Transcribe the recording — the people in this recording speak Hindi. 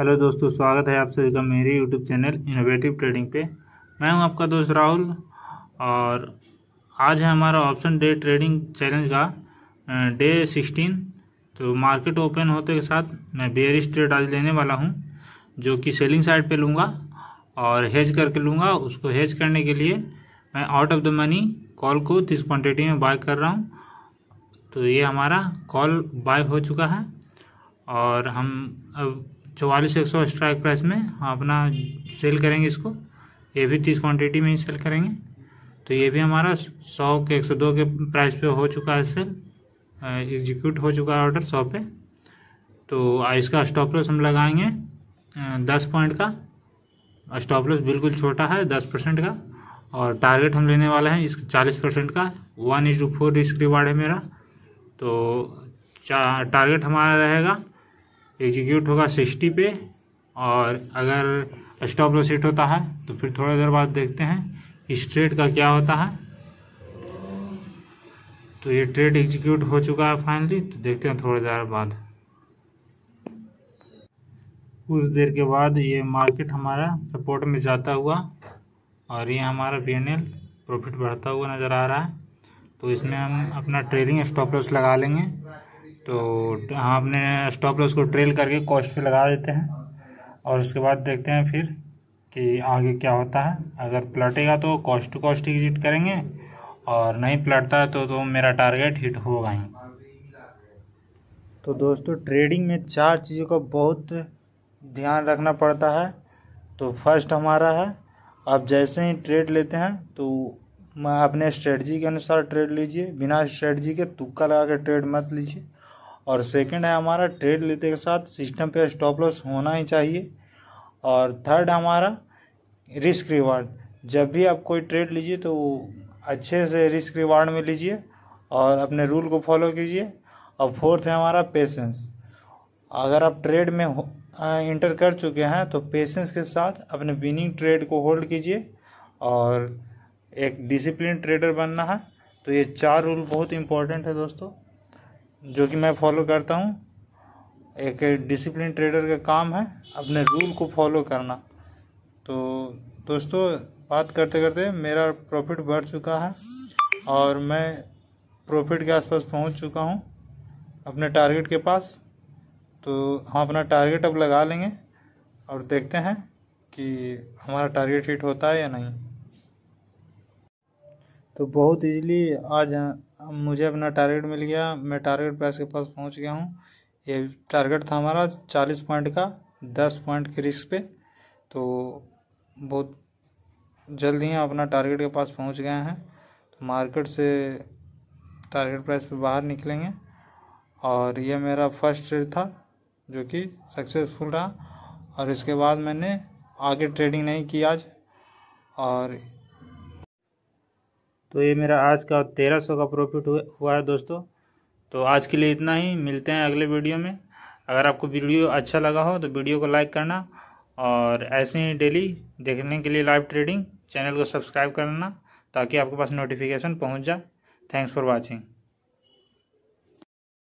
हेलो दोस्तों स्वागत है आप सभी का मेरे यूट्यूब चैनल इनोवेटिव ट्रेडिंग पे मैं हूं आपका दोस्त राहुल और आज है हमारा ऑप्शन डे ट्रेडिंग चैलेंज का डे सिक्सटीन तो मार्केट ओपन होते के साथ मैं बेयरिश ट्रेड आज लेने वाला हूं जो कि सेलिंग साइड पे लूँगा और हेज करके लूँगा उसको हेज करने के लिए मैं out of the money call को तीस क्वान्टिटी में बाय कर रहा हूँ तो ये हमारा कॉल बाय हो चुका है और हम अब चौवालीस एक सौ स्ट्राइक प्राइस में अपना सेल करेंगे इसको ये भी तीस क्वांटिटी में ही सेल करेंगे तो ये भी हमारा सौ के एक सौ दो के प्राइस पे हो चुका है सेल एग्जीक्यूट हो चुका है ऑर्डर सौ पे तो इसका स्टॉप लॉस हम लगाएंगे दस पॉइंट का स्टॉप लॉस बिल्कुल छोटा है दस परसेंट का और टारगेट हम लेने वाले हैं इस चालीस परसेंट का one is to four risk reward है मेरा तो टारगेट हमारा रहेगा एग्जीक्यूट होगा सिक्सटी पे और अगर स्टॉप लॉस हिट होता है तो फिर थोड़ी देर बाद देखते हैं इस ट्रेड का क्या होता है तो ये ट्रेड एग्जीक्यूट हो चुका है फाइनली तो देखते हैं थोड़ी देर बाद कुछ देर के बाद ये मार्केट हमारा सपोर्ट में जाता हुआ और ये हमारा पी प्रॉफिट बढ़ता हुआ नज़र आ रहा है तो इसमें हम अपना ट्रेडिंग स्टॉप लॉस लगा लेंगे तो हम अपने स्टॉप लॉस को ट्रेल करके कॉस्ट पे लगा देते हैं और उसके बाद देखते हैं फिर कि आगे क्या होता है अगर पलटेगा तो कॉस्ट टू कॉस्ट एग्जिट करेंगे और नहीं पलटता है तो, तो मेरा टारगेट हिट होगा ही तो दोस्तों ट्रेडिंग में चार चीज़ों का बहुत ध्यान रखना पड़ता है तो फर्स्ट हमारा है आप जैसे ही ट्रेड लेते हैं तो मैं अपने स्ट्रेटजी के अनुसार ट्रेड लीजिए बिना स्ट्रेटजी के तुक्का लगा के ट्रेड मत लीजिए और सेकंड है हमारा ट्रेड लेते के साथ सिस्टम पे स्टॉप लॉस होना ही चाहिए और थर्ड हमारा रिस्क रिवार्ड जब भी आप कोई ट्रेड लीजिए तो अच्छे से रिस्क रिवार्ड में लीजिए और अपने रूल को फॉलो कीजिए और फोर्थ है हमारा पेशेंस अगर आप ट्रेड में इंटर कर चुके हैं तो पेशेंस के साथ अपने विनिंग ट्रेड को होल्ड कीजिए और एक डिसिप्लिन ट्रेडर बनना है तो ये चार रूल बहुत इंपॉर्टेंट है दोस्तों जो कि मैं फॉलो करता हूँ एक डिसिप्लिन ट्रेडर का काम है अपने रूल को फॉलो करना तो दोस्तों बात करते करते मेरा प्रॉफिट बढ़ चुका है और मैं प्रॉफिट के आसपास पहुंच चुका हूं अपने टारगेट के पास तो हम अपना टारगेट अब लगा लेंगे और देखते हैं कि हमारा टारगेट हिट होता है या नहीं तो बहुत इजीली आज मुझे अपना टारगेट मिल गया मैं टारगेट प्राइस के पास पहुंच गया हूं ये टारगेट था हमारा चालीस पॉइंट का दस पॉइंट के रिस्क पे तो बहुत जल्द ही अपना टारगेट के पास पहुंच गए हैं तो मार्केट से टारगेट प्राइस पे बाहर निकलेंगे और ये मेरा फर्स्ट ट्रेड था जो कि सक्सेसफुल रहा और इसके बाद मैंने आगे ट्रेडिंग नहीं की आज और तो ये मेरा आज का तेरह सौ का प्रॉफिट हुआ है दोस्तों तो आज के लिए इतना ही मिलते हैं अगले वीडियो में अगर आपको वीडियो अच्छा लगा हो तो वीडियो को लाइक करना और ऐसे ही डेली देखने के लिए लाइव ट्रेडिंग चैनल को सब्सक्राइब करना ताकि आपके पास नोटिफिकेशन पहुंच जाए थैंक्स फॉर वाचिंग